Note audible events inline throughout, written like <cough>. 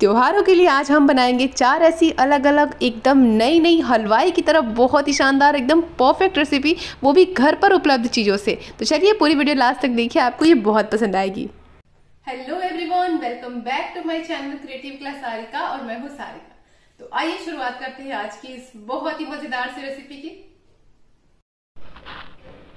त्योहारों के लिए आज हम बनाएंगे चार ऐसी अलग अलग एकदम नई नई हलवाई की तरफ बहुत ही शानदार एकदम परफेक्ट रेसिपी वो भी घर पर उपलब्ध चीज़ों से तो चलिए पूरी वीडियो लास्ट तक देखिए आपको ये बहुत पसंद आएगी hello everyone welcome back to my channel creative class Sarika और मैं हूँ सारिका तो आइए शुरुआत करते हैं आज की इस बहुत ही मजेदार सी रेसिपी की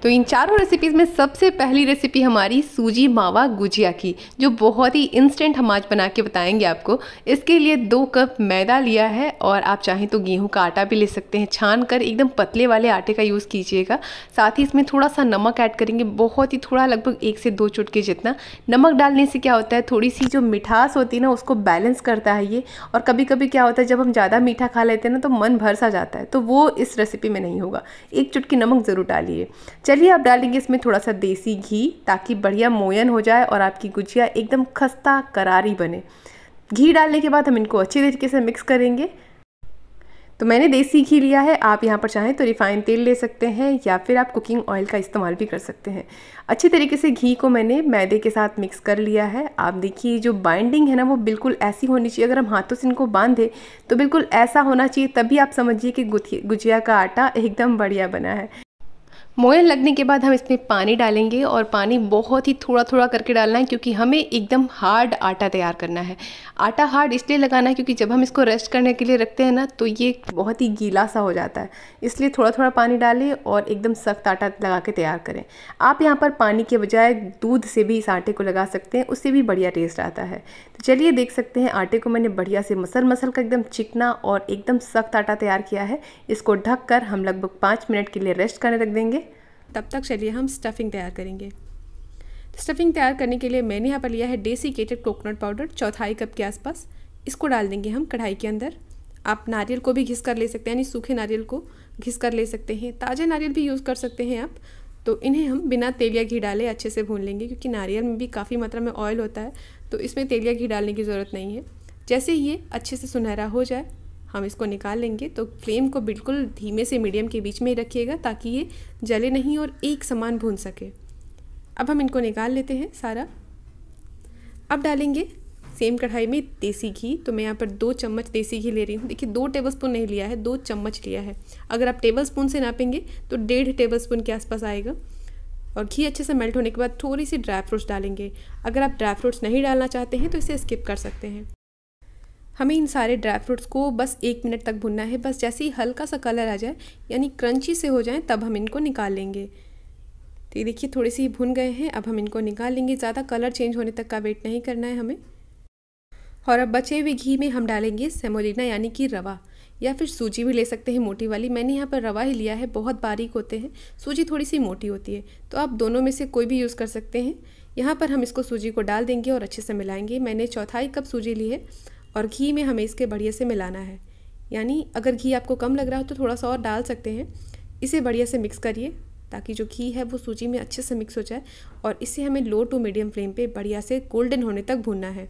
तो इन चारों रेसिपीज़ में सबसे पहली रेसिपी हमारी सूजी मावा गुजिया की जो बहुत ही इंस्टेंट हम आज बना के बताएंगे आपको इसके लिए दो कप मैदा लिया है और आप चाहें तो गेहूं का आटा भी ले सकते हैं छान कर एकदम पतले वाले आटे का यूज़ कीजिएगा साथ ही इसमें थोड़ा सा नमक ऐड करेंगे बहुत ही थोड़ा लगभग एक से दो चुटके जितना नमक डालने से क्या होता है थोड़ी सी जो मिठास होती है ना उसको बैलेंस करता है ये और कभी कभी क्या होता है जब हम ज़्यादा मीठा खा लेते हैं ना तो मन भर सा जाता है तो वो इस रेसिपी में नहीं होगा एक चुटकी नमक ज़रूर डालिए चलिए आप डालेंगे इसमें थोड़ा सा देसी घी ताकि बढ़िया मोयन हो जाए और आपकी गुजिया एकदम खस्ता करारी बने घी डालने के बाद हम इनको अच्छे तरीके से मिक्स करेंगे तो मैंने देसी घी लिया है आप यहाँ पर चाहें तो रिफाइंड तेल ले सकते हैं या फिर आप कुकिंग ऑयल का इस्तेमाल भी कर सकते हैं अच्छे तरीके से घी को मैंने मैदे के साथ मिक्स कर लिया है आप देखिए जो बाइंडिंग है ना वो बिल्कुल ऐसी होनी चाहिए अगर हम हाथों से इनको बांधें तो बिल्कुल ऐसा होना चाहिए तभी आप समझिए कि गुजिया का आटा एकदम बढ़िया बना है मोयन लगने के बाद हम इसमें पानी डालेंगे और पानी बहुत ही थोड़ा थोड़ा करके डालना है क्योंकि हमें एकदम हार्ड आटा तैयार करना है आटा हार्ड इसलिए लगाना है क्योंकि जब हम इसको रेस्ट करने के लिए रखते हैं ना तो ये बहुत ही गीला सा हो जाता है इसलिए थोड़ा थोड़ा पानी डालें और एकदम सख्त आटा लगा के तैयार करें आप यहाँ पर पानी के बजाय दूध से भी इस आटे को लगा सकते हैं उससे भी बढ़िया टेस्ट आता है चलिए देख सकते हैं आटे को मैंने बढ़िया से मसल मसल का एकदम चिकना और एकदम सख्त आटा तैयार किया है इसको ढक कर हम लगभग पाँच मिनट के लिए रेस्ट करने रख देंगे तब तक चलिए हम स्टफिंग तैयार करेंगे स्टफिंग तैयार करने के लिए मैंने यहाँ पर लिया है डेसिकेटेड कोकोनट पाउडर चौथाई कप के आसपास इसको डाल देंगे हम कढ़ाई के अंदर आप नारियल को भी घिस कर ले सकते हैं यानी सूखे नारियल को घिस कर ले सकते हैं ताज़े नारियल भी यूज़ कर सकते हैं आप तो इन्हें हम बिना तेल या घी डाले अच्छे से भून लेंगे क्योंकि नारियल में भी काफ़ी मात्रा में ऑयल होता है तो इसमें तेलिया घी डालने की ज़रूरत नहीं है जैसे ये अच्छे से सुनहरा हो जाए हम इसको निकाल लेंगे तो फ्लेम को बिल्कुल धीमे से मीडियम के बीच में ही रखिएगा ताकि ये जले नहीं और एक समान भून सके अब हम इनको निकाल लेते हैं सारा अब डालेंगे सेम कढ़ाई में देसी घी तो मैं यहाँ पर दो चम्मच देसी घी ले रही हूँ देखिए दो टेबल स्पून नहीं लिया है दो चम्मच लिया है अगर आप टेबल स्पून से नापेंगे तो डेढ़ टेबल स्पून के आसपास आएगा और घी अच्छे से मेल्ट होने के बाद थोड़ी सी ड्राई फ्रूट्स डालेंगे अगर आप ड्राई फ्रूट्स नहीं डालना चाहते हैं तो इसे स्किप कर सकते हैं हमें इन सारे ड्राई फ्रूट्स को बस एक मिनट तक भुनना है बस जैसे ही हल्का सा कलर आ जाए यानी क्रंची से हो जाए तब हम इनको निकाल लेंगे तो ये देखिए थोड़ी सी भुन गए हैं अब हम इनको निकाल लेंगे ज़्यादा कलर चेंज होने तक का वेट नहीं करना है हमें और अब बचे हुए घी में हम डालेंगे सेमोलिना यानी कि रवा या फिर सूजी भी ले सकते हैं मोटी वाली मैंने यहाँ पर रवा ही लिया है बहुत बारीक होते हैं सूजी थोड़ी सी मोटी होती है तो आप दोनों में से कोई भी यूज़ कर सकते हैं यहाँ पर हम इसको सूजी को डाल देंगे और अच्छे से मिलाएंगे मैंने चौथाई कप सूजी ली है और घी में हमें इसके बढ़िया से मिलाना है यानी अगर घी आपको कम लग रहा हो तो थोड़ा सा और डाल सकते हैं इसे बढ़िया से मिक्स करिए ताकि जो घी है वो सूजी में अच्छे से मिक्स हो जाए और इसे हमें लो टू मीडियम फ्लेम पे बढ़िया से गोल्डन होने तक भूनना है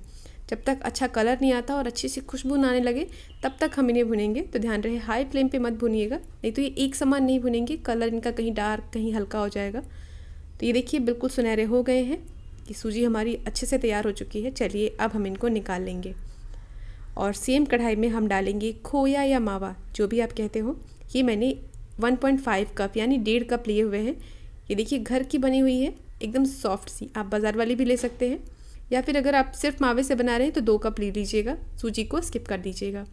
जब तक अच्छा कलर नहीं आता और अच्छी सी खुशबू ना आने लगे तब तक हम इन्हें भुनेंगे तो ध्यान रहे हाई फ्लेम पे मत भुनिएगा नहीं तो ये एक समान नहीं भुनेंगे कलर इनका कहीं डार्क कहीं हल्का हो जाएगा तो ये देखिए बिल्कुल सुनहरे हो गए हैं कि सूजी हमारी अच्छे से तैयार हो चुकी है चलिए अब हम इनको निकाल लेंगे और सेम कढ़ाई में हम डालेंगे खोया या मावा जो भी आप कहते हो ये मैंने 1.5 कप यानी डेढ़ कप लिए हुए हैं ये देखिए घर की बनी हुई है एकदम सॉफ्ट सी आप बाज़ार वाली भी ले सकते हैं या फिर अगर आप सिर्फ मावे से बना रहे हैं तो दो कप ले लीजिएगा सूजी को स्किप कर दीजिएगा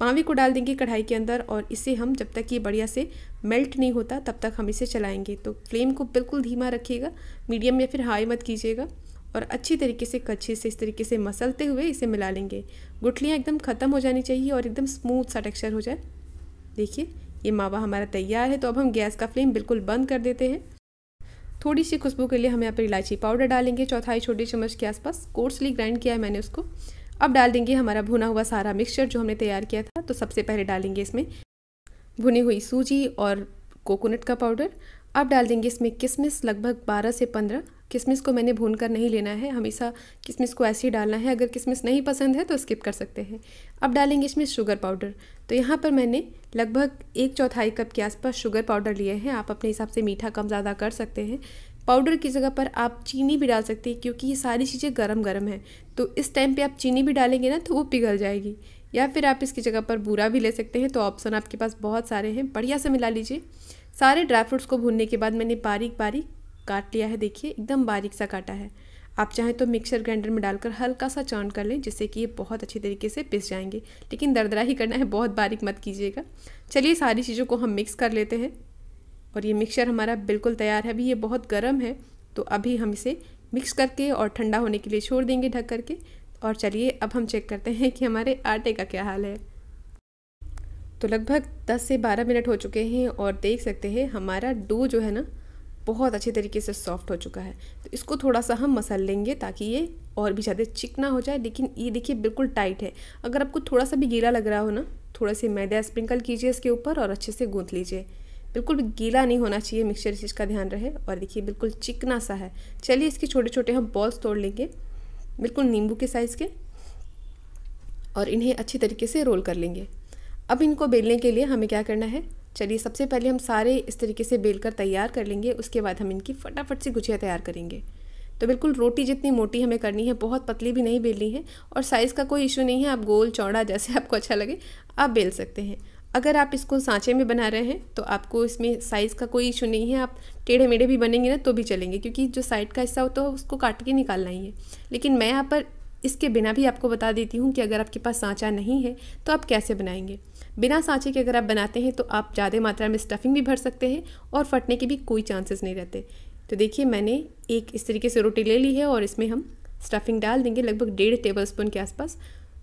मावे को डाल देंगे कढ़ाई के अंदर और इसे हम जब तक ये बढ़िया से मेल्ट नहीं होता तब तक हम इसे चलाएंगे तो फ्लेम को बिल्कुल धीमा रखिएगा मीडियम या फिर हाई मत कीजिएगा और अच्छी तरीके से कच्चे से इस तरीके से मसलते हुए इसे मिला लेंगे गुठलियाँ एकदम ख़त्म हो जानी चाहिए और एकदम स्मूथ सा टेक्स्चर हो जाए देखिए ये मावा हमारा तैयार है तो अब हम गैस का फ्लेम बिल्कुल बंद कर देते हैं थोड़ी सी खुशबू के लिए हम यहाँ पर इलायची पाउडर डालेंगे चौथाई छोटी चम्मच के आसपास कोर्सली ग्राइंड किया है मैंने उसको अब डाल देंगे हमारा भुना हुआ सारा मिक्सचर जो हमने तैयार किया था तो सबसे पहले डालेंगे इसमें भुनी हुई सूजी और कोकोनट का पाउडर अब डाल देंगे इसमें किसमिस लगभग 12 से पंद्रह किसमिस को मैंने भून कर नहीं लेना है हमेशा किसमिस को ऐसे ही डालना है अगर किसमिस नहीं पसंद है तो स्किप कर सकते हैं अब डालेंगे इसमें शुगर पाउडर तो यहाँ पर मैंने लगभग एक चौथाई कप के आसपास शुगर पाउडर लिए हैं आप अपने हिसाब से मीठा कम ज़्यादा कर सकते हैं पाउडर की जगह पर आप चीनी भी डाल सकते हैं क्योंकि ये सारी चीज़ें गर्म गर्म हैं तो इस टाइम पर आप चीनी भी डालेंगे ना तो वो पिघल जाएगी या फिर आप इसकी जगह पर बूरा भी ले सकते हैं तो ऑप्शन आपके पास बहुत सारे हैं बढ़िया से मिला लीजिए सारे ड्राई फ्रूट्स को भूनने के बाद मैंने बारीक बारीक काट लिया है देखिए एकदम बारीक सा काटा है आप चाहें तो मिक्सर ग्राइंडर में डालकर हल्का सा चौन कर लें जिससे कि ये बहुत अच्छे तरीके से पिस जाएंगे लेकिन दरदरा ही करना है बहुत बारीक मत कीजिएगा चलिए सारी चीज़ों को हम मिक्स कर लेते हैं और ये मिक्सर हमारा बिल्कुल तैयार है अभी ये बहुत गर्म है तो अभी हम इसे मिक्स करके और ठंडा होने के लिए छोड़ देंगे ढक करके और चलिए अब हम चेक करते हैं कि हमारे आटे का क्या हाल है तो लगभग 10 से 12 मिनट हो चुके हैं और देख सकते हैं हमारा डो जो है ना बहुत अच्छे तरीके से सॉफ्ट हो चुका है तो इसको थोड़ा सा हम मसल लेंगे ताकि ये और भी ज़्यादा चिकना हो जाए लेकिन ये देखिए बिल्कुल टाइट है अगर आपको थोड़ा सा भी गीला लग रहा हो ना थोड़ा से मैदा स्प्रिंकल कीजिए इसके ऊपर और अच्छे से गूँथ लीजिए बिल्कुल गीला नहीं होना चाहिए मिक्सचर इस चीज़ का ध्यान रहे और देखिए बिल्कुल चिकना सा है चलिए इसके छोटे छोटे हम बॉल्स तोड़ लेंगे बिल्कुल नींबू के साइज़ के और इन्हें अच्छी तरीके से रोल कर लेंगे अब इनको बेलने के लिए हमें क्या करना है चलिए सबसे पहले हम सारे इस तरीके से बेल कर तैयार कर लेंगे उसके बाद हम इनकी फटाफट से गुछिया तैयार करेंगे तो बिल्कुल रोटी जितनी मोटी हमें करनी है बहुत पतली भी नहीं बेलनी है और साइज़ का कोई इशू नहीं है आप गोल चौड़ा जैसे <laughs> आपको अच्छा लगे आप बेल सकते हैं अगर आप इसको सांचे में बना रहे हैं तो आपको इसमें साइज़ का कोई इशू नहीं है आप टेढ़े मेढ़े भी बनेंगे ना तो भी चलेंगे क्योंकि जो साइड का हिस्सा होता तो है उसको काट के निकालना ही है लेकिन मैं यहाँ पर इसके बिना भी आपको बता देती हूँ कि अगर आपके पास सांचा नहीं है तो आप कैसे बनाएंगे बिना सांचे के अगर आप बनाते हैं तो आप ज़्यादा मात्रा में स्टफिंग भी भर सकते हैं और फटने के भी कोई चांसेस नहीं रहते तो देखिए मैंने एक इस तरीके से रोटी ले ली है और इसमें हम स्टफिंग डाल देंगे लगभग डेढ़ टेबल स्पून के आसपास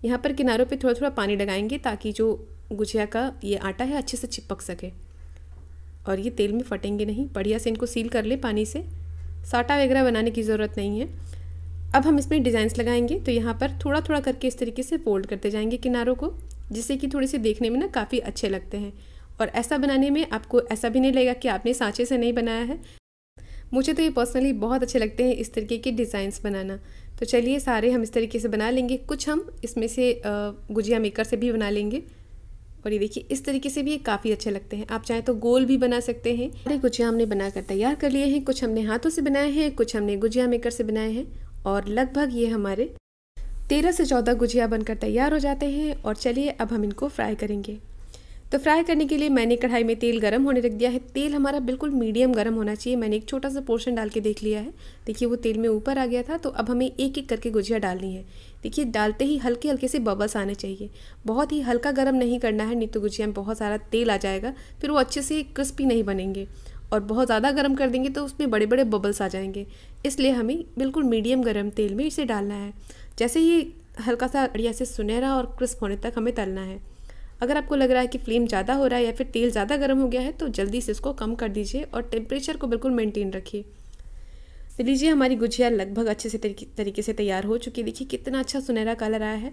यहाँ पर किनारों पर थोड़ा थोड़ा पानी लगाएंगे ताकि जो गुजिया का ये आटा है अच्छे से चिपक सके और ये तेल में फटेंगे नहीं बढ़िया से इनको सील कर लें पानी से साटा वगैरह बनाने की ज़रूरत नहीं है अब हम इसमें डिज़ाइंस लगाएंगे तो यहाँ पर थोड़ा थोड़ा करके इस तरीके से फोल्ड करते जाएंगे किनारों को जिससे कि थोड़े से देखने में ना काफ़ी अच्छे लगते हैं और ऐसा बनाने में आपको ऐसा भी नहीं लगेगा कि आपने सांचे से नहीं बनाया है मुझे तो ये पर्सनली बहुत अच्छे लगते हैं इस तरीके के डिज़ाइंस बनाना तो चलिए सारे हम इस तरीके से बना लेंगे कुछ हम इसमें से गुजिया मेकर से भी बना लेंगे और ये देखिए इस तरीके से भी ये काफ़ी अच्छे लगते हैं आप चाहें तो गोल भी बना सकते हैं सारे गुजिया हमने बनाकर तैयार कर लिए हैं कुछ हमने हाथों से बनाए हैं कुछ हमने गुजिया मेकर से बनाए हैं और लगभग ये हमारे तेरह से चौदह गुजिया बनकर तैयार हो जाते हैं और चलिए अब हम इनको फ्राई करेंगे तो फ्राई करने के लिए मैंने कढ़ाई में तेल गरम होने रख दिया है तेल हमारा बिल्कुल मीडियम गरम होना चाहिए मैंने एक छोटा सा पोर्शन डाल के देख लिया है देखिए वो तेल में ऊपर आ गया था तो अब हमें एक एक करके गुजिया डालनी है देखिए डालते ही हल्के हल्के से बबल्स आने चाहिए बहुत ही हल्का गर्म नहीं करना है नहीं तो गुजिया में बहुत सारा तेल आ जाएगा फिर वो अच्छे से क्रिस्पी नहीं बनेंगे और बहुत ज़्यादा गर्म कर देंगे तो उसमें बड़े बड़े बबल्स आ जाएंगे इसलिए हमें बिल्कुल मीडियम गर्म तेल में इसे डालना है जैसे ही हल्का सा अड़िया से सुनहरा और क्रिस्प होने तक हमें तलना है अगर आपको लग रहा है कि फ्लेम ज़्यादा हो रहा है या फिर तेल ज़्यादा गर्म हो गया है तो जल्दी से इसको कम कर दीजिए और टेम्परेचर को बिल्कुल मेनटेन रखिए तो लीजिए हमारी गुजिया लगभग अच्छे से तरीके से तैयार हो चुकी है देखिए कितना अच्छा सुनहरा कलर आया है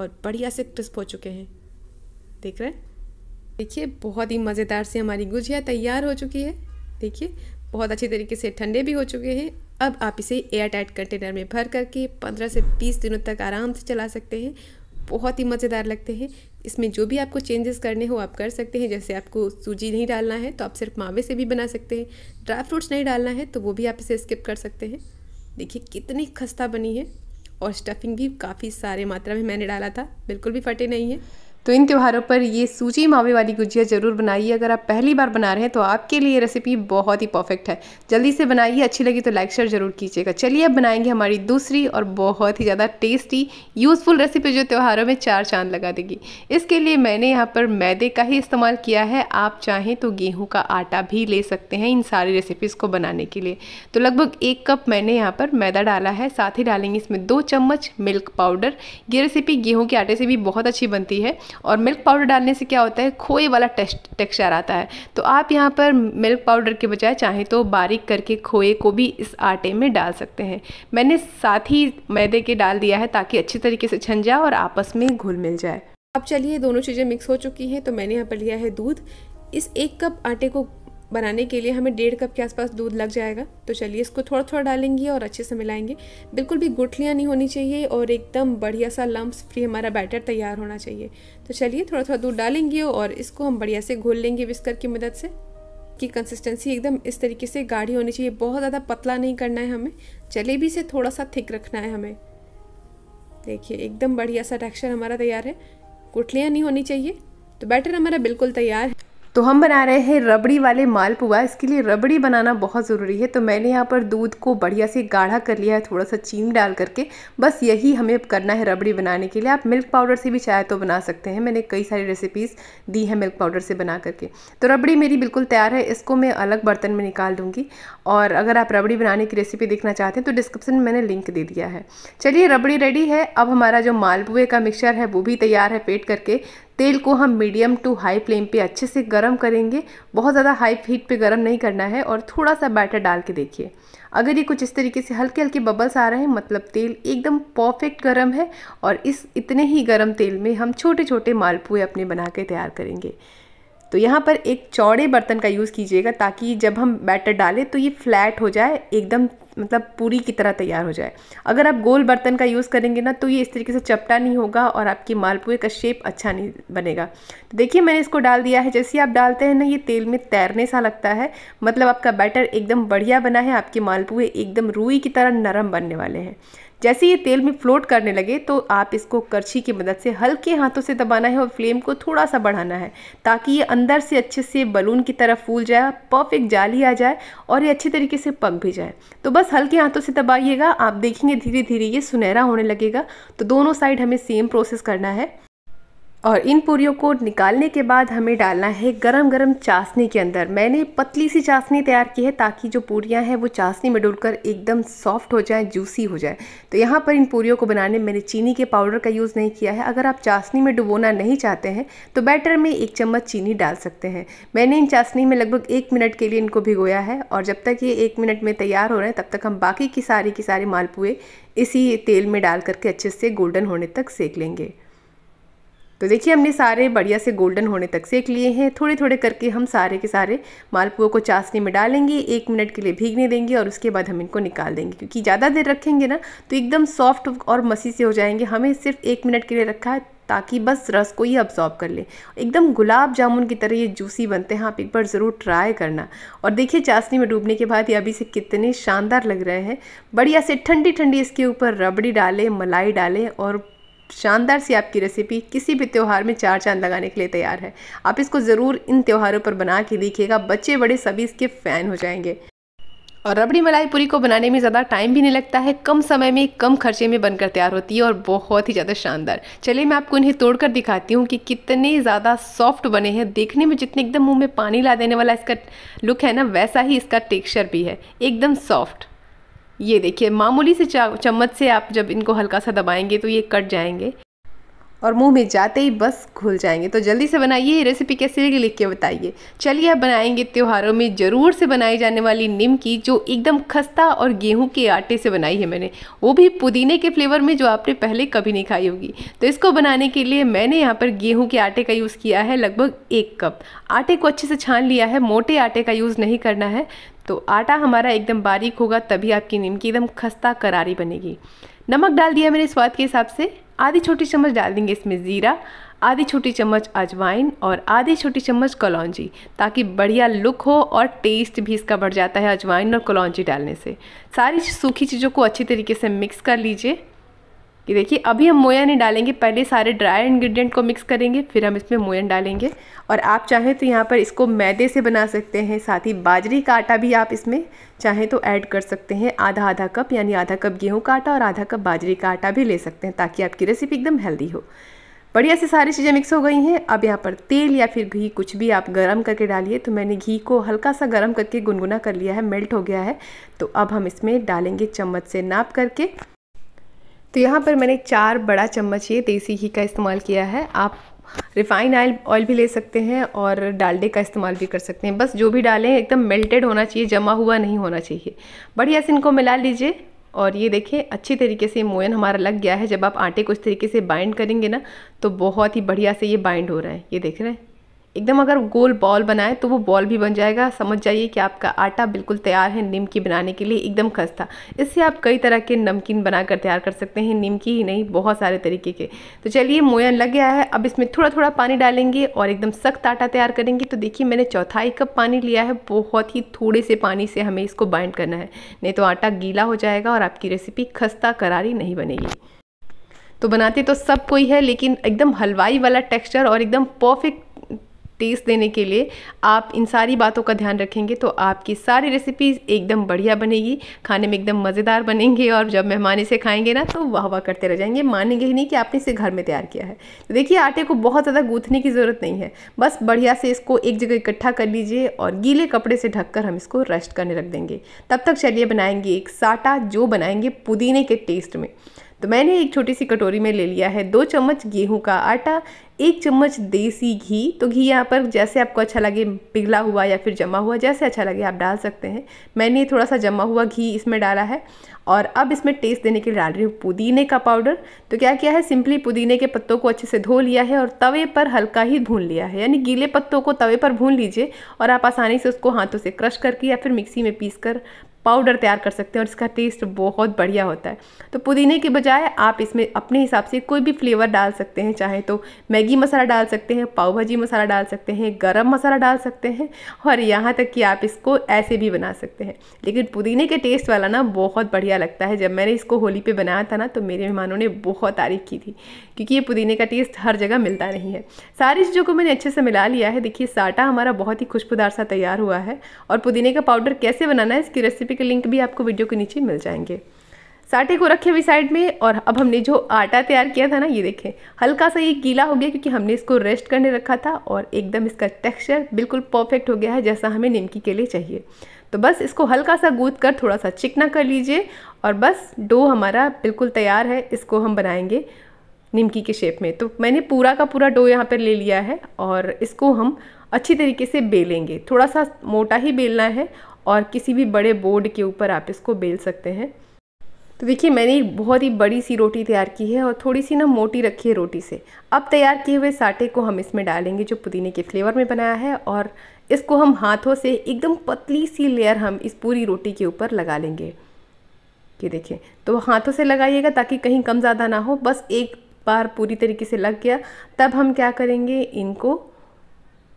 और बढ़िया से क्रिस्प हो चुके हैं देख रहे हैं देखिए बहुत ही मज़ेदार से हमारी गुजिया तैयार हो चुकी है देखिए बहुत अच्छी तरीके से ठंडे भी हो चुके हैं अब आप इसे एयर टाइट कंटेनर में भर करके 15 से 20 दिनों तक आराम से चला सकते हैं बहुत ही मज़ेदार लगते हैं इसमें जो भी आपको चेंजेस करने हो आप कर सकते हैं जैसे आपको सूजी नहीं डालना है तो आप सिर्फ मावे से भी बना सकते हैं ड्राई फ्रूट्स नहीं डालना है तो वो भी आप इसे स्किप कर सकते हैं देखिए कितनी खस्ता बनी है और स्टफिंग भी काफ़ी सारे मात्रा में मैंने डाला था बिल्कुल भी फटे नहीं है तो इन त्योहारों पर ये सूजी मावे वाली गुजिया ज़रूर बनाइए अगर आप पहली बार बना रहे हैं तो आपके लिए रेसिपी बहुत ही परफेक्ट है जल्दी से बनाइए अच्छी लगी तो लाइक शेयर ज़रूर कीजिएगा चलिए अब बनाएंगे हमारी दूसरी और बहुत ही ज़्यादा टेस्टी यूज़फुल रेसिपी जो त्योहारों में चार चांद लगा देगी इसके लिए मैंने यहाँ पर मैदे का ही इस्तेमाल किया है आप चाहें तो गेहूँ का आटा भी ले सकते हैं इन सारी रेसिपीज़ को बनाने के लिए तो लगभग एक कप मैंने यहाँ पर मैदा डाला है साथ ही डालेंगे इसमें दो चम्मच मिल्क पाउडर ये रेसिपी गेहूँ के आटे से भी बहुत अच्छी बनती है और मिल्क पाउडर डालने से क्या होता है खोए वाला टेस्ट टेक्सचर आता है तो आप यहाँ पर मिल्क पाउडर के बजाय चाहें तो बारीक करके खोए को भी इस आटे में डाल सकते हैं मैंने साथ ही मैदे के डाल दिया है ताकि अच्छे तरीके से छन जाए और आपस में घुल मिल जाए अब चलिए दोनों चीज़ें मिक्स हो चुकी हैं तो मैंने यहाँ पर लिया है दूध इस एक कप आटे को बनाने के लिए हमें डेढ़ कप के आसपास दूध लग जाएगा तो चलिए इसको थोड़ा थोड़ा डालेंगे और अच्छे से मिलाएंगे बिल्कुल भी गुठलियाँ नहीं होनी चाहिए और एकदम बढ़िया सा लम्ब्स फ्री हमारा बैटर तैयार होना चाहिए तो चलिए थोड़ा थोड़ा दूध डालेंगे और इसको हम बढ़िया से घोल लेंगे विस्कर की मदद से कि कंसिस्टेंसी एकदम इस तरीके से गाढ़ी होनी चाहिए बहुत ज़्यादा पतला नहीं करना है हमें जलेबी से थोड़ा सा थिक रखना है हमें देखिए एकदम बढ़िया सा टेक्सचर हमारा तैयार है गुठलियाँ नहीं होनी चाहिए तो बैटर हमारा बिल्कुल तैयार है तो हम बना रहे हैं रबड़ी वाले मालपुआ इसके लिए रबड़ी बनाना बहुत ज़रूरी है तो मैंने यहाँ पर दूध को बढ़िया से गाढ़ा कर लिया है थोड़ा सा चीनी डाल करके बस यही हमें अब करना है रबड़ी बनाने के लिए आप मिल्क पाउडर से भी चाहे तो बना सकते हैं मैंने कई सारी रेसिपीज़ दी हैं मिल्क पाउडर से बना करके तो रबड़ी मेरी बिल्कुल तैयार है इसको मैं अलग बर्तन में निकाल दूँगी और अगर आप रबड़ी बनाने की रेसिपी देखना चाहते हैं तो डिस्क्रिप्शन में मैंने लिंक दे दिया है चलिए रबड़ी रेडी है अब हमारा जो मालपुए का मिक्सचर है वो भी तैयार है पेट करके तेल को हम मीडियम टू हाई फ्लेम पे अच्छे से गर्म करेंगे बहुत ज़्यादा हाई हीट पे गर्म नहीं करना है और थोड़ा सा बैटर डाल के देखिए अगर ये कुछ इस तरीके से हल्के हल्के बबल्स आ रहे हैं मतलब तेल एकदम परफेक्ट गर्म है और इस इतने ही गर्म तेल में हम छोटे छोटे मालपुए अपने बना के तैयार करेंगे तो यहाँ पर एक चौड़े बर्तन का यूज़ कीजिएगा ताकि जब हम बैटर डालें तो ये फ्लैट हो जाए एकदम मतलब पूरी की तरह तैयार हो जाए अगर आप गोल बर्तन का यूज़ करेंगे ना तो ये इस तरीके से चपटा नहीं होगा और आपकी मालपुए का शेप अच्छा नहीं बनेगा तो देखिए मैंने इसको डाल दिया है जैसे आप डालते हैं ना ये तेल में तैरने सा लगता है मतलब आपका बैटर एकदम बढ़िया बना है आपके मालपुए एकदम रूई की तरह नरम बनने वाले हैं जैसे ये तेल में फ्लोट करने लगे तो आप इसको करछी की मदद से हल्के हाथों से दबाना है और फ्लेम को थोड़ा सा बढ़ाना है ताकि ये अंदर से अच्छे से बलून की तरफ फूल जाए परफेक्ट जाली आ जाए और ये अच्छे तरीके से पक भी जाए तो बस हल्के हाथों से दबाइएगा आप देखेंगे धीरे धीरे ये सुनहरा होने लगेगा तो दोनों साइड हमें सेम प्रोसेस करना है और इन पूरियों को निकालने के बाद हमें डालना है गरम गरम चाशनी के अंदर मैंने पतली सी चाशनी तैयार की है ताकि जो पूरियां हैं वो चाशनी में डुलकर एकदम सॉफ्ट हो जाए जूसी हो जाए तो यहाँ पर इन पूरियों को बनाने में मैंने चीनी के पाउडर का यूज़ नहीं किया है अगर आप चाशनी में डुबोना नहीं चाहते हैं तो बैटर में एक चम्मच चीनी डाल सकते हैं मैंने इन चाशनी में लगभग एक मिनट के लिए इनको भिगोया है और जब तक ये एक मिनट में तैयार हो रहे हैं तब तक हम बाकी की सारी की सारी मालपुए इसी तेल में डाल करके अच्छे से गोल्डन होने तक सेक लेंगे तो देखिए हमने सारे बढ़िया से गोल्डन होने तक सेक लिए हैं थोड़े थोड़े करके हम सारे के सारे मालपुओं को चाशनी में डालेंगे एक मिनट के लिए भीगने देंगे और उसके बाद हम इनको निकाल देंगे क्योंकि ज़्यादा देर रखेंगे ना तो एकदम सॉफ्ट और मसी से हो जाएंगे हमें सिर्फ एक मिनट के लिए रखा है ताकि बस रस को ही अब्जॉर्ब कर ले एकदम गुलाब जामुन की तरह ये जूसी बनते हैं आप एक बार ज़रूर ट्राई करना और देखिए चाशनी में डूबने के बाद ये अभी से कितने शानदार लग रहे हैं बढ़िया से ठंडी ठंडी इसके ऊपर रबड़ी डालें मलाई डालें और शानदार सी आपकी रेसिपी किसी भी त्यौहार में चार चांद लगाने के लिए तैयार है आप इसको ज़रूर इन त्यौहारों पर बना के देखिएगा बच्चे बड़े सभी इसके फ़ैन हो जाएंगे और रबड़ी मलाई पूरी को बनाने में ज़्यादा टाइम भी नहीं लगता है कम समय में कम खर्चे में बनकर तैयार होती है और बहुत ही ज़्यादा शानदार चलिए मैं आपको इन्हें तोड़कर दिखाती हूँ कि कितने ज़्यादा सॉफ्ट बने हैं देखने में जितने एकदम मुंह में पानी ला देने वाला इसका लुक है ना वैसा ही इसका टेक्सचर भी है एकदम सॉफ्ट ये देखिए मामूली से चम्मच से आप जब इनको हल्का सा दबाएंगे तो ये कट जाएंगे और मुंह में जाते ही बस घुल जाएंगे तो जल्दी से बनाइए ये रेसिपी कैसे लगी लिख के बताइए चलिए आप बनाएंगे त्योहारों में ज़रूर से बनाई जाने वाली निमकी जो एकदम खस्ता और गेहूं के आटे से बनाई है मैंने वो भी पुदीने के फ्लेवर में जो आपने पहले कभी नहीं खाई होगी तो इसको बनाने के लिए मैंने यहाँ पर गेहूँ के आटे का यूज़ किया है लगभग एक कप आटे को अच्छे से छान लिया है मोटे आटे का यूज़ नहीं करना है तो आटा हमारा एकदम बारीक होगा तभी आपकी नीमकी एकदम खस्ता करारी बनेगी नमक डाल दिया मेरे स्वाद के हिसाब से आधी छोटी चम्मच डाल देंगे इसमें ज़ीरा आधी छोटी चम्मच अजवाइन और आधी छोटी चम्मच कलौजी ताकि बढ़िया लुक हो और टेस्ट भी इसका बढ़ जाता है अजवाइन और कलौजी डालने से सारी सूखी चीज़ों को अच्छी तरीके से मिक्स कर लीजिए ये देखिए अभी हम मोयन नहीं डालेंगे पहले सारे ड्राई इंग्रेडिएंट को मिक्स करेंगे फिर हम इसमें मोयन डालेंगे और आप चाहें तो यहाँ पर इसको मैदे से बना सकते हैं साथ ही बाजरी का आटा भी आप इसमें चाहें तो ऐड कर सकते हैं आधा आधा कप यानी आधा कप गेहूँ का आटा और आधा कप बाजरी का आटा भी ले सकते हैं ताकि आपकी रेसिपी एकदम हेल्दी हो बढ़िया से सारी चीज़ें मिक्स हो गई हैं अब यहाँ पर तेल या फिर घी कुछ भी आप गरम करके डालिए तो मैंने घी को हल्का सा गरम करके गुनगुना कर लिया है मेल्ट हो गया है तो अब हम इसमें डालेंगे चम्मच से नाप करके तो यहाँ पर मैंने चार बड़ा चम्मच ये देसी घी का इस्तेमाल किया है आप रिफाइन ऑयल ऑयल भी ले सकते हैं और डालडे का इस्तेमाल भी कर सकते हैं बस जो भी डालें एकदम मेल्टेड होना चाहिए जमा हुआ नहीं होना चाहिए बढ़िया से इनको मिला लीजिए और ये देखें अच्छी तरीके से मोयन हमारा लग गया है जब आप आटे को इस तरीके से बाइंड करेंगे ना तो बहुत ही बढ़िया से ये बाइंड हो रहा है ये देख रहे हैं एकदम अगर गोल बॉल बनाए तो वो बॉल भी बन जाएगा समझ जाइए कि आपका आटा बिल्कुल तैयार है निमकी बनाने के लिए एकदम खस्ता इससे आप कई तरह के नमकीन बनाकर तैयार कर सकते हैं निमकी ही नहीं बहुत सारे तरीके के तो चलिए मोयन लग गया है अब इसमें थोड़ा थोड़ा पानी डालेंगे और एकदम सख्त आटा तैयार करेंगे तो देखिए मैंने चौथाई कप पानी लिया है बहुत ही थोड़े से पानी से हमें इसको बाइंड करना है नहीं तो आटा गीला हो जाएगा और आपकी रेसिपी खस्ता करारी नहीं बनेगी तो बनाते तो सब कोई है लेकिन एकदम हलवाई वाला टेक्सचर और एकदम परफेक्ट टेस्ट देने के लिए आप इन सारी बातों का ध्यान रखेंगे तो आपकी सारी रेसिपीज़ एकदम बढ़िया बनेगी खाने में एकदम मज़ेदार बनेंगे और जब मेहमान इसे खाएंगे ना तो वाह वाह करते रह जाएंगे मानेंगे ही नहीं कि आपने इसे घर में तैयार किया है तो देखिए आटे को बहुत ज़्यादा गूँथने की ज़रूरत नहीं है बस बढ़िया से इसको एक जगह इकट्ठा कर लीजिए और गीले कपड़े से ढक हम इसको रेस्ट करने रख देंगे तब तक चलिए बनाएंगे एक साटा जो बनाएंगे पुदीने के टेस्ट में तो मैंने एक छोटी सी कटोरी में ले लिया है दो चम्मच गेहूं का आटा एक चम्मच देसी घी तो घी यहाँ पर जैसे आपको अच्छा लगे पिघला हुआ या फिर जमा हुआ जैसे अच्छा लगे आप डाल सकते हैं मैंने थोड़ा सा जमा हुआ घी इसमें डाला है और अब इसमें टेस्ट देने के लिए डाल रही हूँ पुदीने का पाउडर तो क्या किया है सिंपली पुदीने के पत्तों को अच्छे से धो लिया है और तवे पर हल्का ही भून लिया है यानी गीले पत्तों को तवे पर भून लीजिए और आप आसानी से उसको हाथों से क्रश करके या फिर मिक्सी में पीस कर पाउडर तैयार कर सकते हैं और इसका टेस्ट बहुत बढ़िया होता है तो पुदीने के बजाय आप इसमें अपने हिसाब से कोई भी फ्लेवर डाल सकते हैं चाहे तो मैगी मसाला डाल सकते हैं पाव भाजी मसाला डाल सकते हैं गरम मसाला डाल सकते हैं और यहाँ तक कि आप इसको ऐसे भी बना सकते हैं लेकिन पुदीने के टेस्ट वाला ना बहुत बढ़िया लगता है जब मैंने इसको होली पर बनाया था ना तो मेरे मेहमानों ने बहुत तारीफ़ की थी क्योंकि ये पुदीने का टेस्ट हर जगह मिलता नहीं है सारी चीज़ों को मैंने अच्छे से मिला लिया है देखिए साटा हमारा बहुत ही खुशबूदार सा तैयार हुआ है और पुदीने का पाउडर कैसे बनाना है इसकी रेसिपी के लिंक भी आपको वीडियो के नीचे मिल जाएंगे साटे को रखे हुए साइड में और अब हमने जो आटा तैयार किया था ना ये देखें हल्का सा ये गीला हो गया क्योंकि हमने इसको रेस्ट करने रखा था और एकदम इसका टेक्सचर बिल्कुल परफेक्ट हो गया है जैसा हमें निमकी के लिए चाहिए तो बस इसको हल्का सा गूद कर थोड़ा सा चिकना कर लीजिए और बस डो हमारा बिल्कुल तैयार है इसको हम बनाएंगे निमकी के शेप में तो मैंने पूरा का पूरा डो यहाँ पर ले लिया है और इसको हम अच्छी तरीके से बेलेंगे थोड़ा सा मोटा ही बेलना है और किसी भी बड़े बोर्ड के ऊपर आप इसको बेल सकते हैं तो देखिए मैंने एक बहुत ही बड़ी सी रोटी तैयार की है और थोड़ी सी ना मोटी रखी है रोटी से अब तैयार किए हुए साटे को हम इसमें डालेंगे जो पुदीने के फ्लेवर में बनाया है और इसको हम हाथों से एकदम पतली सी लेयर हम इस पूरी रोटी के ऊपर लगा लेंगे ये देखिए तो हाथों से लगाइएगा ताकि कहीं कम ज़्यादा ना हो बस एक बार पूरी तरीके से लग गया तब हम क्या करेंगे इनको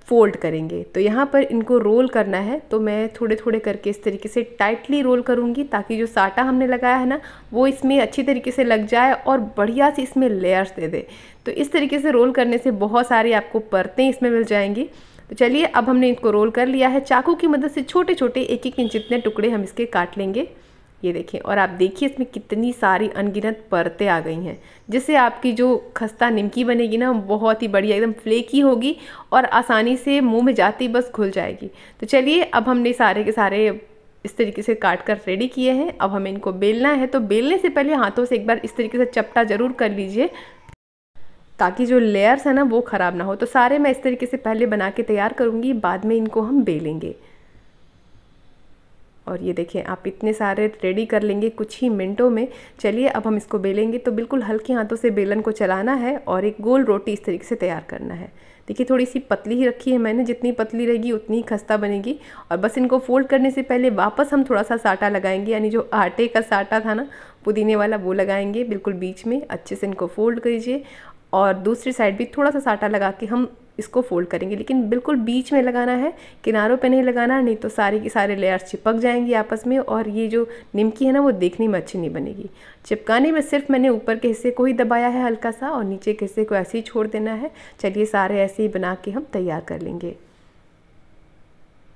फोल्ड करेंगे तो यहाँ पर इनको रोल करना है तो मैं थोड़े थोड़े करके इस तरीके से टाइटली रोल करूँगी ताकि जो साटा हमने लगाया है ना वो इसमें अच्छी तरीके से लग जाए और बढ़िया से इसमें लेयर्स दे दे तो इस तरीके से रोल करने से बहुत सारी आपको परतें इसमें मिल जाएंगी तो चलिए अब हमने इनको रोल कर लिया है चाकू की मदद से छोटे छोटे एक एक इंच जितने टुकड़े हम इसके काट लेंगे ये देखें और आप देखिए इसमें कितनी सारी अनगिनत परतें आ गई हैं जिससे आपकी जो खस्ता निमकी बनेगी ना बहुत ही बढ़िया एकदम फ्लेकी होगी और आसानी से मुंह में जाती बस घुल जाएगी तो चलिए अब हमने सारे के सारे इस तरीके से काट कर रेडी किए हैं अब हमें इनको बेलना है तो बेलने से पहले हाथों से एक बार इस तरीके से चपटा ज़रूर कर लीजिए ताकि जो लेयर्स हैं ना वो ख़राब ना हो तो सारे मैं इस तरीके से पहले बना के तैयार करूँगी बाद में इनको हम बेलेंगे और ये देखिए आप इतने सारे रेडी कर लेंगे कुछ ही मिनटों में चलिए अब हम इसको बेलेंगे तो बिल्कुल हल्के हाथों से बेलन को चलाना है और एक गोल रोटी इस तरीके से तैयार करना है देखिए थोड़ी सी पतली ही रखी है मैंने जितनी पतली रहेगी उतनी ही खस्ता बनेगी और बस इनको फोल्ड करने से पहले वापस हम थोड़ा सा साटा लगाएंगे यानी जो आटे का साटा था ना पुदीने वाला वो लगाएंगे बिल्कुल बीच में अच्छे से इनको फोल्ड कीजिए और दूसरी साइड भी थोड़ा सा साटा लगा के हम इसको फोल्ड करेंगे लेकिन बिल्कुल बीच में लगाना है किनारों पे नहीं लगाना नहीं तो सारे के सारे लेयर्स चिपक जाएंगी आपस में और ये जो निमकी है ना वो देखने में अच्छी नहीं बनेगी चिपकाने में सिर्फ मैंने ऊपर के हिस्से को ही दबाया है हल्का सा और नीचे के हिस्से को ऐसे ही छोड़ देना है चलिए सारे ऐसे ही बना के हम तैयार कर लेंगे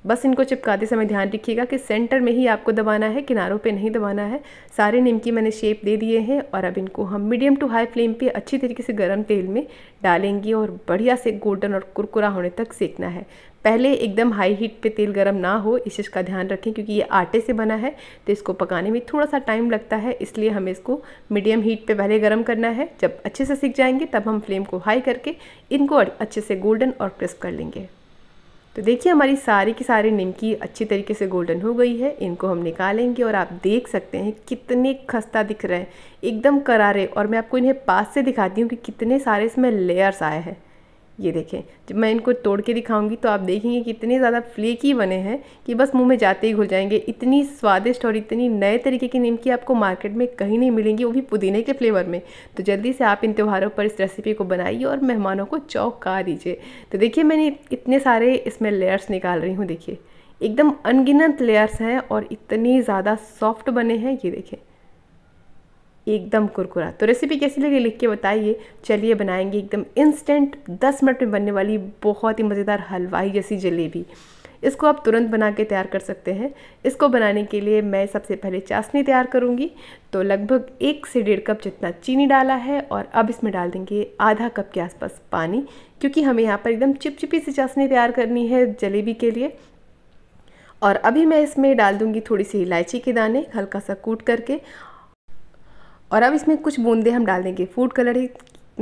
बस इनको चिपकाते समय ध्यान रखिएगा कि सेंटर में ही आपको दबाना है किनारों पे नहीं दबाना है सारे नीम की मैंने शेप दे दिए हैं और अब इनको हम मीडियम टू हाई फ्लेम पे अच्छी तरीके से गर्म तेल में डालेंगे और बढ़िया से गोल्डन और कुरकुरा होने तक सेकना है पहले एकदम हाई हीट पे तेल गर्म ना हो इस चीज़ का ध्यान रखें क्योंकि ये आटे से बना है तो इसको पकाने में थोड़ा सा टाइम लगता है इसलिए हमें इसको मीडियम हीट पे पहले गर्म करना है जब अच्छे से सीख जाएंगे तब हम फ्लेम को हाई करके इनको अच्छे से गोल्डन और क्रिस्प कर लेंगे तो देखिए हमारी सारी की सारी निमकी अच्छी तरीके से गोल्डन हो गई है इनको हम निकालेंगे और आप देख सकते हैं कितने खस्ता दिख रहे हैं एकदम करारे और मैं आपको इन्हें पास से दिखाती हूँ कि कितने सारे इसमें लेयर्स आए हैं ये देखें जब मैं इनको तोड़ के दिखाऊंगी तो आप देखेंगे कि इतने ज़्यादा फ्लेकी बने हैं कि बस मुंह में जाते ही घुल जाएंगे इतनी स्वादिष्ट और इतनी नए तरीके की नीमकी आपको मार्केट में कहीं नहीं मिलेंगी वो भी पुदीने के फ्लेवर में तो जल्दी से आप इन त्यौहारों पर इस रेसिपी को बनाइए और मेहमानों को चौका दीजिए तो देखिए मैंने इतने सारे इसमें लेयर्स निकाल रही हूँ देखिए एकदम अनगिनत लेयर्स हैं और इतने ज़्यादा सॉफ्ट बने हैं ये देखें एकदम कुरकुरा तो रेसिपी कैसी लगी लिख के बताइए चलिए बनाएंगे एकदम इंस्टेंट दस मिनट में बनने वाली बहुत ही मज़ेदार हलवाई जैसी जलेबी इसको आप तुरंत बना के तैयार कर सकते हैं इसको बनाने के लिए मैं सबसे पहले चाशनी तैयार करूँगी तो लगभग एक से डेढ़ कप जितना चीनी डाला है और अब इसमें डाल देंगे आधा कप के आसपास पानी क्योंकि हमें यहाँ पर एकदम चिपचिपी सी चाशनी तैयार करनी है जलेबी के लिए और अभी मैं इसमें डाल दूंगी थोड़ी सी इलायची के दाने हल्का सा कूट करके और अब इसमें कुछ बूंदे हम डाल देंगे फूड कलर ही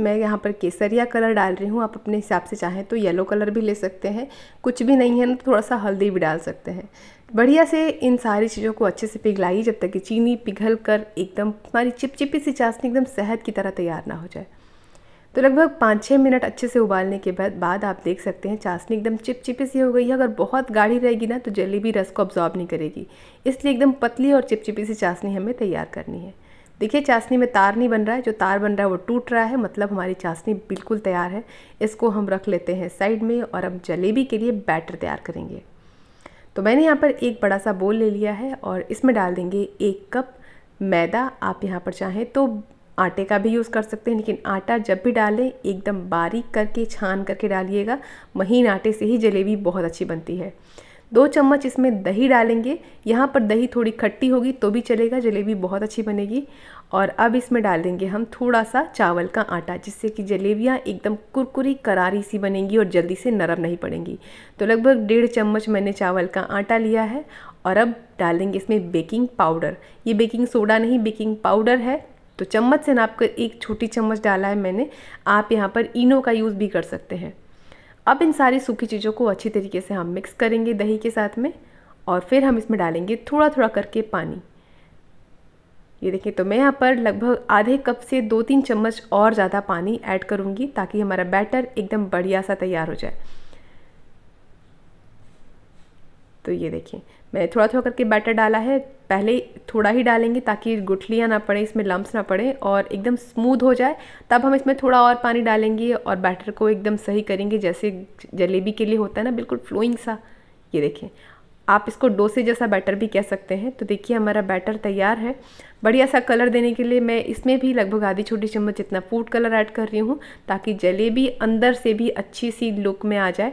मैं यहाँ पर केसरिया कलर डाल रही हूँ आप अपने हिसाब से चाहें तो येलो कलर भी ले सकते हैं कुछ भी नहीं है ना तो थोड़ा सा हल्दी भी डाल सकते हैं बढ़िया से इन सारी चीज़ों को अच्छे से पिघलाइए जब तक कि चीनी पिघल कर एकदम हमारी चिपचिपी सी चाशनी एकदम शहद की तरह तैयार ना हो जाए तो लगभग पाँच छः मिनट अच्छे से उबालने के बाद बाद आप देख सकते हैं चाशनी एकदम चिपचिपी सी हो गई है अगर बहुत गाढ़ी रहेगी ना तो जलेबी रस को अब्जॉर्ब नहीं करेगी इसलिए एकदम पतली और चिपचिपी सी चाशनी हमें तैयार करनी है देखिए चाशनी में तार नहीं बन रहा है जो तार बन रहा है वो टूट रहा है मतलब हमारी चाशनी बिल्कुल तैयार है इसको हम रख लेते हैं साइड में और अब जलेबी के लिए बैटर तैयार करेंगे तो मैंने यहाँ पर एक बड़ा सा बोल ले लिया है और इसमें डाल देंगे एक कप मैदा आप यहाँ पर चाहें तो आटे का भी यूज़ कर सकते हैं लेकिन आटा जब भी डालें एकदम बारीक करके छान करके डालिएगा महीन आटे से ही जलेबी बहुत अच्छी बनती है दो चम्मच इसमें दही डालेंगे यहाँ पर दही थोड़ी खट्टी होगी तो भी चलेगा जलेबी बहुत अच्छी बनेगी और अब इसमें डाल देंगे हम थोड़ा सा चावल का आटा जिससे कि जलेबियाँ एकदम कुरकुरी करारी सी बनेंगी और जल्दी से नरम नहीं पड़ेंगी तो लगभग डेढ़ चम्मच मैंने चावल का आटा लिया है और अब डाल देंगे इसमें बेकिंग पाउडर ये बेकिंग सोडा नहीं बेकिंग पाउडर है तो चम्मच से नाप कर एक छोटी चम्मच डाला है मैंने आप यहाँ पर इनो का यूज़ भी कर सकते हैं अब इन सारी सूखी चीज़ों को अच्छी तरीके से हम मिक्स करेंगे दही के साथ में और फिर हम इसमें डालेंगे थोड़ा थोड़ा करके पानी ये देखिए तो मैं यहाँ पर लगभग आधे कप से दो तीन चम्मच और ज़्यादा पानी ऐड करूँगी ताकि हमारा बैटर एकदम बढ़िया सा तैयार हो जाए तो ये देखिए मैंने थोड़ा थोड़ा करके बैटर डाला है पहले थोड़ा ही डालेंगे ताकि गुठलियाँ ना पड़े इसमें लम्ब ना पड़े और एकदम स्मूथ हो जाए तब हम इसमें थोड़ा और पानी डालेंगे और बैटर को एकदम सही करेंगे जैसे जलेबी के लिए होता है ना बिल्कुल फ्लोइंग सा ये देखें आप इसको डोसे जैसा बैटर भी कह सकते हैं तो देखिए हमारा बैटर तैयार है बढ़िया सा कलर देने के लिए मैं इसमें भी लगभग आधी छोटी चम्मच इतना फूड कलर ऐड कर रही हूँ ताकि जलेबी अंदर से भी अच्छी सी लुक में आ जाए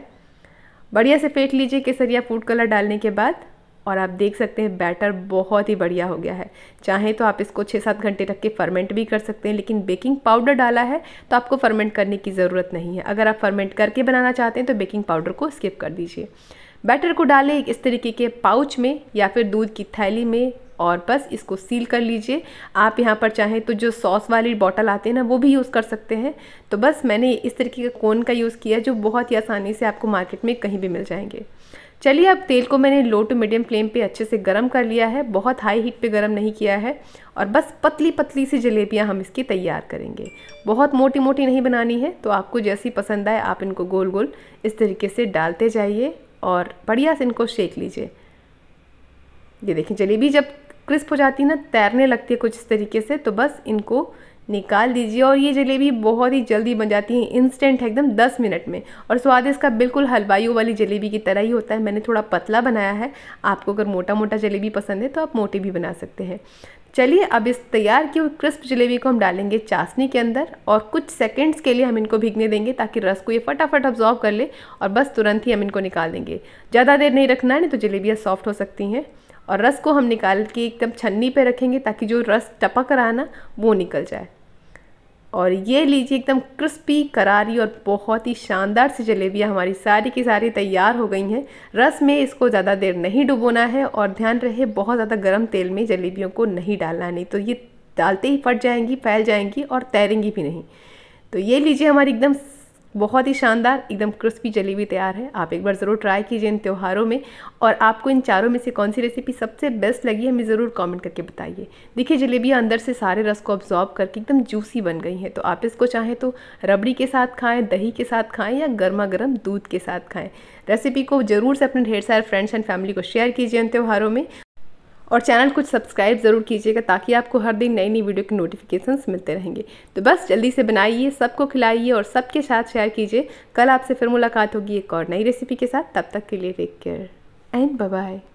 बढ़िया से फेंट लीजिए केसरिया फूड कलर डालने के बाद और आप देख सकते हैं बैटर बहुत ही बढ़िया हो गया है चाहे तो आप इसको छः सात घंटे रख के फर्मेंट भी कर सकते हैं लेकिन बेकिंग पाउडर डाला है तो आपको फर्मेंट करने की ज़रूरत नहीं है अगर आप फर्मेंट करके बनाना चाहते हैं तो बेकिंग पाउडर को स्किप कर दीजिए बैटर को डालें इस तरीके के पाउच में या फिर दूध की थैली में और बस इसको सील कर लीजिए आप यहाँ पर चाहें तो जो सॉस वाली बॉटल आते हैं ना वो भी यूज़ कर सकते हैं तो बस मैंने इस तरीके का कोन का यूज़ किया जो बहुत ही आसानी से आपको मार्केट में कहीं भी मिल जाएंगे चलिए अब तेल को मैंने लो टू मीडियम फ्लेम पे अच्छे से गर्म कर लिया है बहुत हाई हीट पे गर्म नहीं किया है और बस पतली पतली सी जलेबियाँ हम इसकी तैयार करेंगे बहुत मोटी मोटी नहीं बनानी है तो आपको जैसी पसंद आए आप इनको गोल गोल इस तरीके से डालते जाइए और बढ़िया से इनको सेक लीजिए ये देखिए जलेबी जब क्रिस्प हो जाती है ना तैरने लगती है कुछ इस तरीके से तो बस इनको निकाल दीजिए और ये जलेबी बहुत ही जल्दी बन जाती है इंस्टेंट है एकदम 10 मिनट में और स्वाद इसका बिल्कुल हलवाइयों वाली जलेबी की तरह ही होता है मैंने थोड़ा पतला बनाया है आपको अगर मोटा मोटा जलेबी पसंद है तो आप मोटी भी बना सकते हैं चलिए अब इस तैयार की क्रिस्प जलेबी को हम डालेंगे चाशनी के अंदर और कुछ सेकंड्स के लिए हम इनको भीगने देंगे ताकि रस को ये फटाफट ऑब्जॉर्व कर ले और बस तुरंत ही हम इनको निकाल देंगे ज़्यादा देर नहीं रखना है नहीं तो जलेबियाँ सॉफ्ट हो सकती हैं और रस को हम निकाल के एकदम छन्नी पे रखेंगे ताकि जो रस टपक रहा है ना वो निकल जाए और ये लीजिए एकदम क्रिस्पी करारी और बहुत ही शानदार सी जलेबियाँ हमारी सारी की सारी तैयार हो गई हैं रस में इसको ज़्यादा देर नहीं डुबोना है और ध्यान रहे बहुत ज़्यादा गर्म तेल में जलेबियों को नहीं डालना नहीं तो ये डालते ही फट जाएंगी फैल जाएंगी और तैरेंगी भी नहीं तो ये लीजिए हमारी एकदम बहुत ही शानदार एकदम क्रिस्पी जलेबी तैयार है आप एक बार ज़रूर ट्राई कीजिए इन त्योहारों में और आपको इन चारों में से कौन सी रेसिपी सबसे बेस्ट लगी है हमें ज़रूर कमेंट करके बताइए देखिए जलेबियाँ अंदर से सारे रस को ऑब्जॉर्व करके एकदम जूसी बन गई हैं तो आप इसको चाहें तो रबड़ी के साथ खाएँ दही के साथ खाएँ या गर्मा गर्म दूध के साथ खाएँ रेसिपी को ज़रूर से अपने ढेर सारे फ्रेंड्स एंड फैमिली को शेयर कीजिए इन त्यौहारों में और चैनल कुछ सब्सक्राइब ज़रूर कीजिएगा ताकि आपको हर दिन नई नई वीडियो के नोटिफिकेशंस मिलते रहेंगे तो बस जल्दी से बनाइए सबको खिलाइए और सबके साथ शेयर कीजिए कल आपसे फिर मुलाकात होगी एक और नई रेसिपी के साथ तब तक के लिए टेक केयर एंड बाय